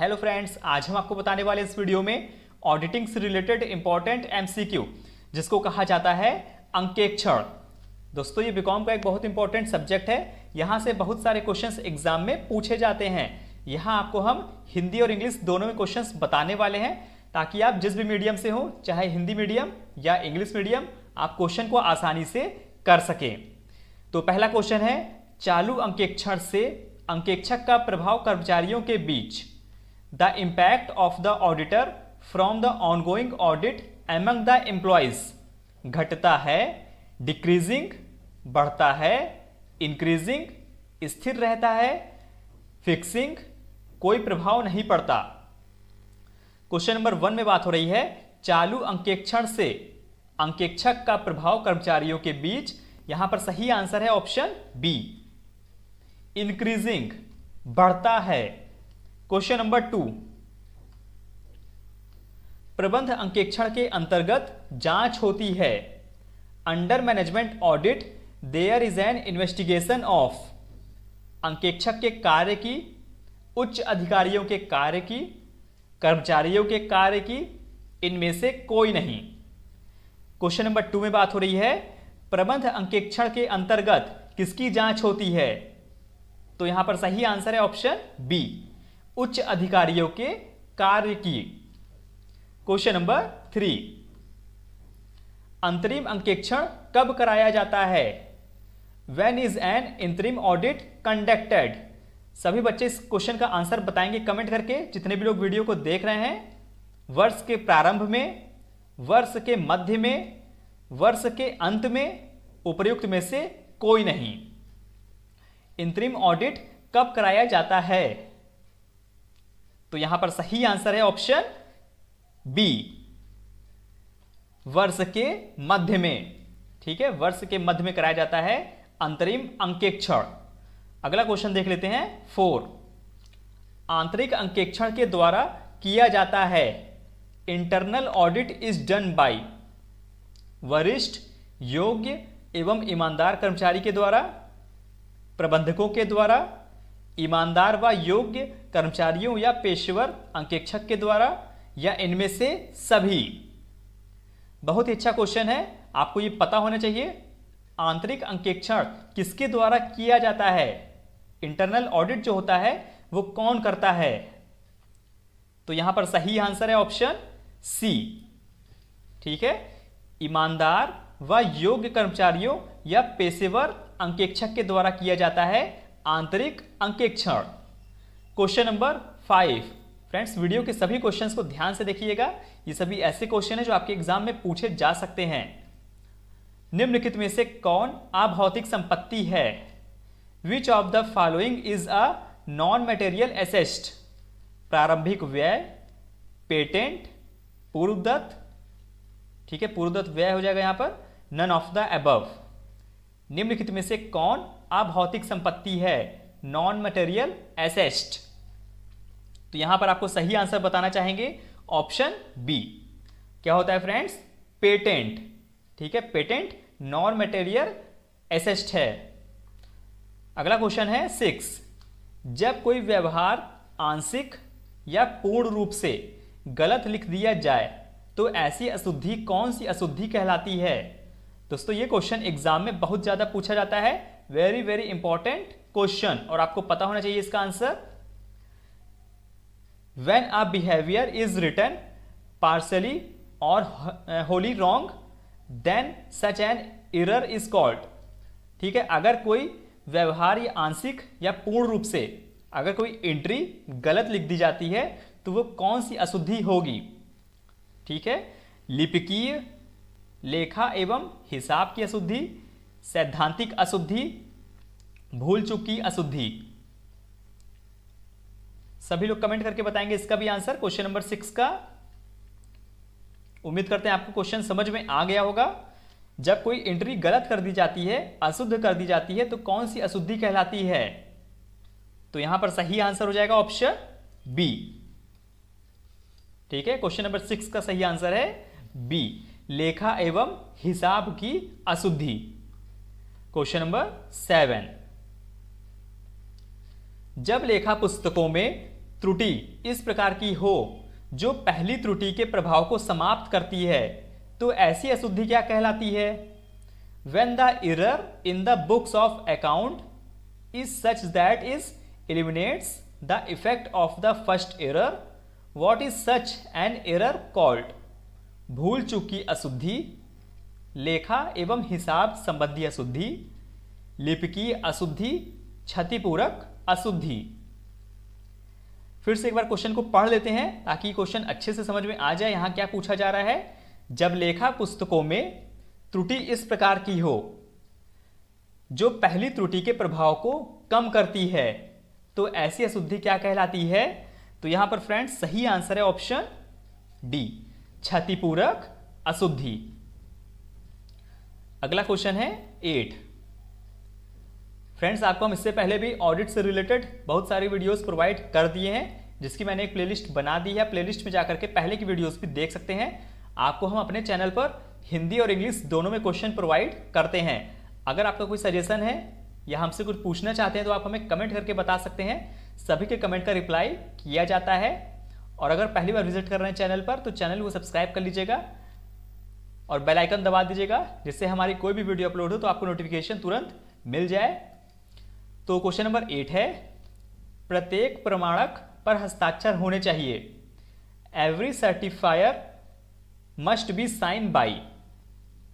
hello friends आज हम आपको बताने वाले इस वीडियो में ऑडिटिंग से रिलेटेड इंपॉर्टेंट एमसीक्यू जिसको कहा जाता है अंकेक्षण दोस्तों ये बीकॉम का एक बहुत इंपॉर्टेंट सब्जेक्ट है यहाँ से बहुत सारे क्वेश्चंस एग्जाम में पूछे जाते हैं यहाँ आपको हम हिंदी और इंग्लिश दोनों में क्वेश्चन बताने वाले हैं ताकि आप जिस भी मीडियम से हो चाहे हिंदी मीडियम या इंग्लिश मीडियम आप क्वेश्चन को आसानी से कर सकें तो पहला क्वेश्चन है चालू अंकेक्षण से अंकेक्षक का प्रभाव कर्मचारियों के बीच the impact of the auditor from the ongoing audit among the employees घटता है डिक्रीजिंग बढ़ता है इंक्रीजिंग स्थिर रहता है फिक्सिंग कोई प्रभाव नहीं पड़ता क्वेश्चन नंबर वन में बात हो रही है चालू अंकेक्षण से अंकेक्षक का प्रभाव कर्मचारियों के बीच यहां पर सही आंसर है ऑप्शन बी इंक्रीजिंग बढ़ता है क्वेश्चन नंबर टू प्रबंध अंकेक्षण के अंतर्गत जांच होती है under management audit there is an investigation of अंकेक्षक के कार्य की उच्च अधिकारियों के कार्य की कर्मचारियों के कार्य की इनमें से कोई नहीं क्वेश्चन नंबर टू में बात हो रही है प्रबंध अंकेक्षण के अंतर्गत किसकी जांच होती है तो यहां पर सही आंसर है ऑप्शन बी उच्च अधिकारियों के कार्य की क्वेश्चन नंबर थ्री अंतरिम अंकेक्षण कब कराया जाता है when is an interim audit conducted सभी बच्चे इस क्वेश्चन का आंसर बताएंगे कमेंट करके जितने भी लोग वीडियो को देख रहे हैं वर्ष के प्रारंभ में वर्ष के मध्य में वर्ष के अंत में उपयुक्त में से कोई नहीं इंतरिम ऑडिट कब कराया जाता है तो यहां पर सही आंसर है ऑप्शन बी वर्ष के मध्य में ठीक है वर्ष के मध्य में कराया जाता है अंतरिम अंकेक्षण अगला क्वेश्चन देख लेते हैं फोर आंतरिक अंकेक्षण के द्वारा किया जाता है internal audit is done by वरिष्ठ योग्य एवं ईमानदार कर्मचारी के द्वारा प्रबंधकों के द्वारा ईमानदार व योग्य कर्मचारियों या पेशेवर अंकेक्षक के द्वारा या इनमें से सभी बहुत ही अच्छा क्वेश्चन है आपको ये पता होना चाहिए आंतरिक अंकेक्षण किसके द्वारा किया जाता है इंटरनल ऑडिट जो होता है वो कौन करता है तो यहां पर सही आंसर है ऑप्शन सी ठीक है ईमानदार व योग्य कर्मचारियों या पेशेवर अंकेक्षक के द्वारा किया जाता है आंतरिक अंकेक्षण question number five friends video के सभी क्वेश्चंस को ध्यान से देखिएगा ये सभी ऐसे क्वेश्चन हैं जो आपके एग्जाम में पूछे जा सकते हैं निम्नलिखित में से कौन अभौतिक संपत्ति है which of the following is a non material asset प्रारंभिक व्यय पेटेंट पूर्वदत्त ठीक है पूर्वदत्त व्यय हो जाएगा यहां पर नन ऑफ द एबव निम्नलिखित में से कौन अभौतिक संपत्ति है नॉन मटेरियल एसेस्ट तो यहां पर आपको सही आंसर बताना चाहेंगे ऑप्शन बी क्या होता है फ्रेंड्स पेटेंट ठीक है पेटेंट नॉन मटेरियल एसेस्ट है अगला क्वेश्चन है सिक्स जब कोई व्यवहार आंशिक या पूर्ण रूप से गलत लिख दिया जाए तो ऐसी अशुद्धि कौन सी अशुद्धि कहलाती है दोस्तों ये क्वेश्चन एग्जाम में बहुत ज़्यादा पूछा जाता है वेरी वेरी इंपॉर्टेंट क्वेश्चन और आपको पता होना चाहिए इसका answer when a behaviour is written partly और wholly wrong then such an error is called ठीक है अगर कोई व्यवहार या आंशिक या पूर्ण रूप से अगर कोई एंट्री गलत लिख दी जाती है तो वो कौन सी अशुद्धि होगी ठीक है लिपिकीय लेखा एवं हिसाब की अशुद्धि सैद्धांतिक अशुद्धि भूल चुकी अशुद्धि सभी लोग कमेंट करके बताएंगे इसका भी आंसर क्वेश्चन नंबर सिक्स का उम्मीद करते हैं आपको क्वेश्चन समझ में आ गया होगा जब कोई एंट्री गलत कर दी जाती है अशुद्ध कर दी जाती है तो कौन सी अशुद्धि कहलाती है तो यहां पर सही आंसर हो जाएगा ऑप्शन बी ठीक है क्वेश्चन नंबर सिक्स का सही आंसर है बी लेखा एवं हिसाब की अशुद्धि क्वेश्चन नंबर सेवन जब लेखा पुस्तकों में त्रुटि इस प्रकार की हो जो पहली त्रुटि के प्रभाव को समाप्त करती है तो ऐसी अशुद्धि क्या कहलाती है when the error in the books of account is such that is eliminates the effect of the first error what is such an error called भूल चुकी अशुद्धि लेखा एवं हिसाब संबंधी अशुद्धि लिपिकी अशुद्धि क्षतिपूरक अशुद्धि फिर से एक बार क्वेश्चन को पढ़ लेते हैं ताकि क्वेश्चन अच्छे से समझ में आ जाए यहां क्या पूछा जा रहा है जब लेखा पुस्तकों में त्रुटि इस प्रकार की हो जो पहली त्रुटि के प्रभाव को कम करती है तो ऐसी अशुद्धि क्या कहलाती है तो यहां पर फ्रेंड्स सही आंसर है ऑप्शन डी क्षतिपूरक अशुद्धि अगला क्वेश्चन है एट फ्रेंड्स आपको हम इससे पहले भी ऑडिट से रिलेटेड बहुत सारी वीडियोस प्रोवाइड कर दिए हैं जिसकी मैंने एक प्लेलिस्ट बना दी है प्लेलिस्ट में जाकर के पहले की वीडियोस भी देख सकते हैं आपको हम अपने चैनल पर हिंदी और इंग्लिश दोनों में क्वेश्चन प्रोवाइड करते हैं अगर आपका कोई सजेशन है या हमसे कुछ पूछना चाहते हैं तो आप हमें कमेंट करके बता सकते हैं सभी के कमेंट का रिप्लाई किया जाता है और अगर पहली बार विजिट कर रहे हैं चैनल पर तो चैनल को सब्सक्राइब कर लीजिएगा और बेल आइकन दबा दीजिएगा जिससे हमारी कोई भी वीडियो अपलोड हो तो आपको नोटिफिकेशन तुरंत मिल जाए तो क्वेश्चन नंबर एट है प्रत्येक प्रमाणक पर हस्ताक्षर होने चाहिए every certifier must be sign by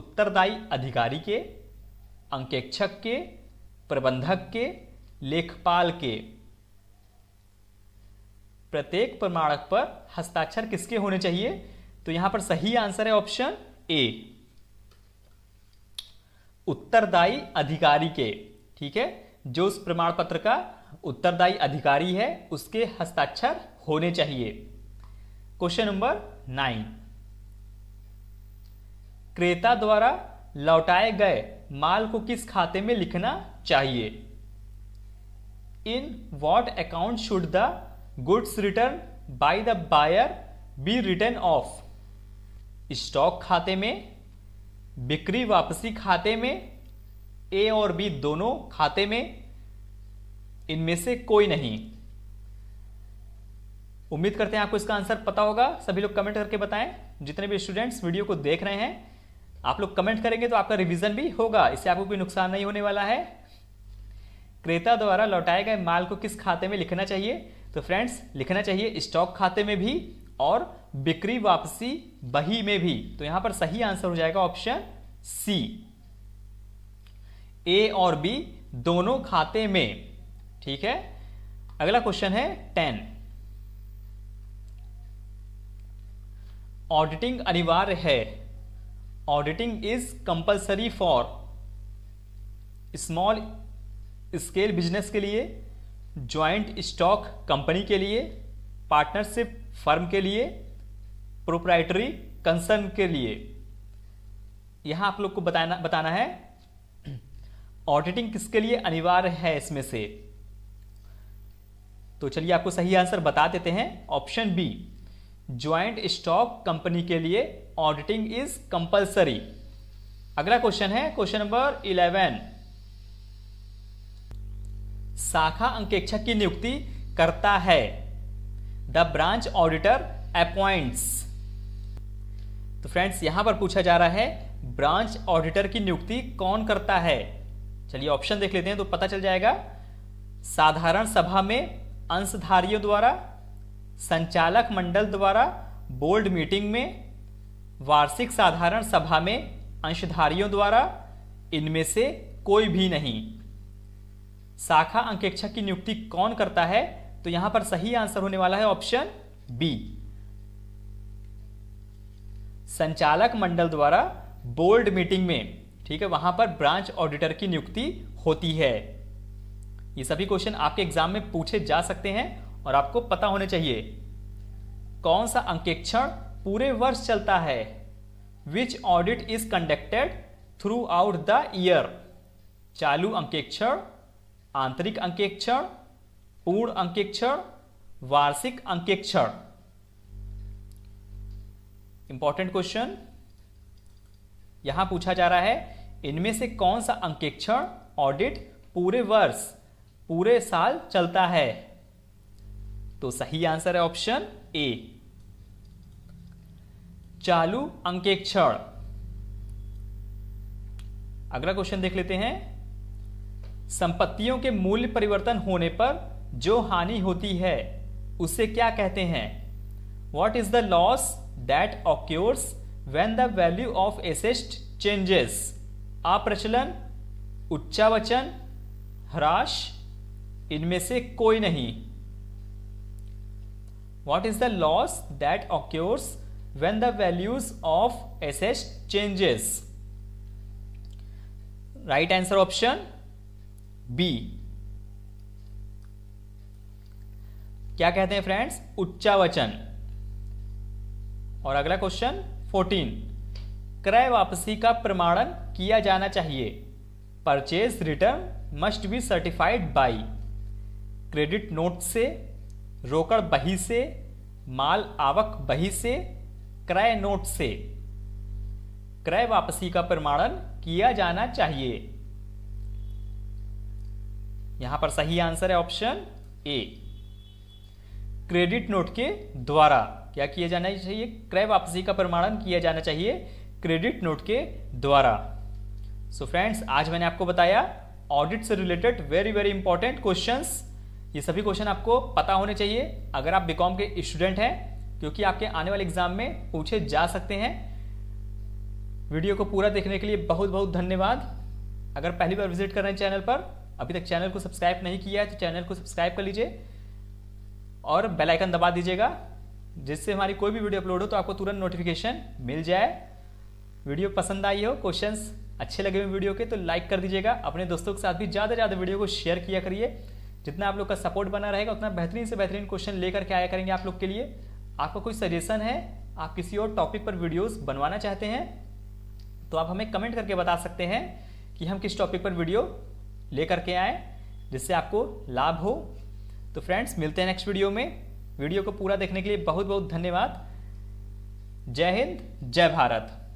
उत्तरदायी अधिकारी के अंकेक्षक के प्रबंधक के लेखपाल के प्रत्येक प्रमाणक पर हस्ताक्षर किसके होने चाहिए तो यहां पर सही आंसर है ऑप्शन ए उत्तरदायी अधिकारी के ठीक है जो उस प्रमाण पत्र का उत्तरदायी अधिकारी है उसके हस्ताक्षर होने चाहिए क्वेश्चन नंबर नाइन क्रेता द्वारा लौटाए गए माल को किस खाते में लिखना चाहिए in what account should the goods return by the buyer be return of stock खाते में बिक्री वापसी खाते में ए और बी दोनों खाते में इनमें से कोई नहीं उम्मीद करते हैं आपको इसका आंसर पता होगा सभी लोग कमेंट करके बताएं जितने भी स्टूडेंट्स वीडियो को देख रहे हैं आप लोग कमेंट करेंगे तो आपका रिवीजन भी होगा इससे आपको कोई नुकसान नहीं होने वाला है क्रेता द्वारा लौटाए गए माल को किस खाते में लिखना चाहिए तो फ्रेंड्स लिखना चाहिए स्टॉक खाते में भी और बिक्री वापसी बही में भी तो यहां पर सही आंसर हो जाएगा ऑप्शन सी ए और बी दोनों खाते में ठीक है अगला क्वेश्चन है टेन ऑडिटिंग अनिवार्य है auditing is compulsory for small scale business के लिए ज्वाइंट स्टॉक कंपनी के लिए पार्टनरशिप फर्म के लिए प्रोप्राइटरी कंसर्न के लिए यहां आप लोग को बताना बताना है ऑडिटिंग किसके लिए अनिवार्य है इसमें से तो चलिए आपको सही आंसर बता देते हैं option B joint stock company के लिए ऑडिटिंग इज कंपलसरी अगला क्वेश्चन है क्वेश्चन नंबर इलेवन शाखा अंकेक्षक की नियुक्ति करता है द ब्रांच ऑडिटर अपॉइंट्स तो फ्रेंड्स यहां पर पूछा जा रहा है ब्रांच ऑडिटर की नियुक्ति कौन करता है चलिए ऑप्शन देख लेते हैं तो पता चल जाएगा साधारण सभा में अंशधारियों द्वारा संचालक मंडल द्वारा बोर्ड मीटिंग में वार्षिक साधारण सभा में अंशधारियों द्वारा इनमें से कोई भी नहीं शाखा अंकेक्षक की नियुक्ति कौन करता है तो यहां पर सही आंसर होने वाला है ऑप्शन बी संचालक मंडल द्वारा बोर्ड मीटिंग में ठीक है वहां पर ब्रांच ऑडिटर की नियुक्ति होती है ये सभी क्वेश्चन आपके एग्जाम में पूछे जा सकते हैं और आपको पता होने चाहिए कौन सा अंकेक्षण पूरे वर्ष चलता है which audit is conducted throughout the year चालू अंकेक्षण आंतरिक अंकेक्षण पूर्ण अंकेक्षण वार्षिक अंकेक्षण इंपॉर्टेंट क्वेश्चन यहां पूछा जा रहा है इनमें से कौन सा अंकेक्षण ऑडिट पूरे वर्ष पूरे साल चलता है तो सही आंसर है ऑप्शन ए चालू अंकेक्षण अगला क्वेश्चन देख लेते हैं संपत्तियों के मूल्य परिवर्तन होने पर जो हानि होती है उसे क्या कहते हैं what is the loss that occurs when the value of assessed changes अप्रचलन उच्चावचन ह्रास इनमें से कोई नहीं what is the loss that occurs when the values of asset changes right answer option B क्या कहते हैं फ्रेंड्स उच्चावचन और अगला क्वेश्चन 14 क्रय वापसी का प्रमाणन किया जाना चाहिए purchase return must be certified by credit note से रोकड़ बही से माल आवक बही से क्रय नोट से क्रय वापसी का प्रमाणन किया जाना चाहिए यहां पर सही आंसर है ऑप्शन ए क्रेडिट नोट के द्वारा क्या किया जाना चाहिए क्रय वापसी का प्रमाणन किया जाना चाहिए क्रेडिट नोट के द्वारा सो so फ्रेंड्स आज मैंने आपको बताया ऑडिट से related very very important question ये सभी क्वेश्चन आपको पता होने चाहिए अगर आप बीकॉम के स्टूडेंट हैं क्योंकि आपके आने वाले एग्जाम में पूछे जा सकते हैं वीडियो को पूरा देखने के लिए बहुत बहुत धन्यवाद अगर पहली बार विजिट कर रहे हैं चैनल पर अभी तक चैनल को सब्सक्राइब नहीं किया है तो चैनल को सब्सक्राइब कर लीजिए और बेल आइकन दबा दीजिएगा जिससे हमारी कोई भी वीडियो अपलोड हो तो आपको तुरंत नोटिफिकेशन मिल जाए वीडियो पसंद आई हो क्वेश्चंस अच्छे लगे हुए वीडियो के तो लाइक कर दीजिएगा अपने दोस्तों के साथ भी ज़्यादा से ज़्यादा वीडियो को शेयर किया करिए जितना आप लोग का सपोर्ट बना रहेगा उतना बेहतरीन से बेहतरीन क्वेश्चन लेकर के आया करेंगे आप लोग के लिए आपका कोई सजेशन है आप किसी और टॉपिक पर वीडियोस बनवाना चाहते हैं तो आप हमें कमेंट करके बता सकते हैं कि हम किस टॉपिक पर वीडियो लेकर के आएँ जिससे आपको लाभ हो तो फ्रेंड्स मिलते हैं नेक्स्ट वीडियो में वीडियो को पूरा देखने के लिए बहुत बहुत धन्यवाद जय हिंद जय भारत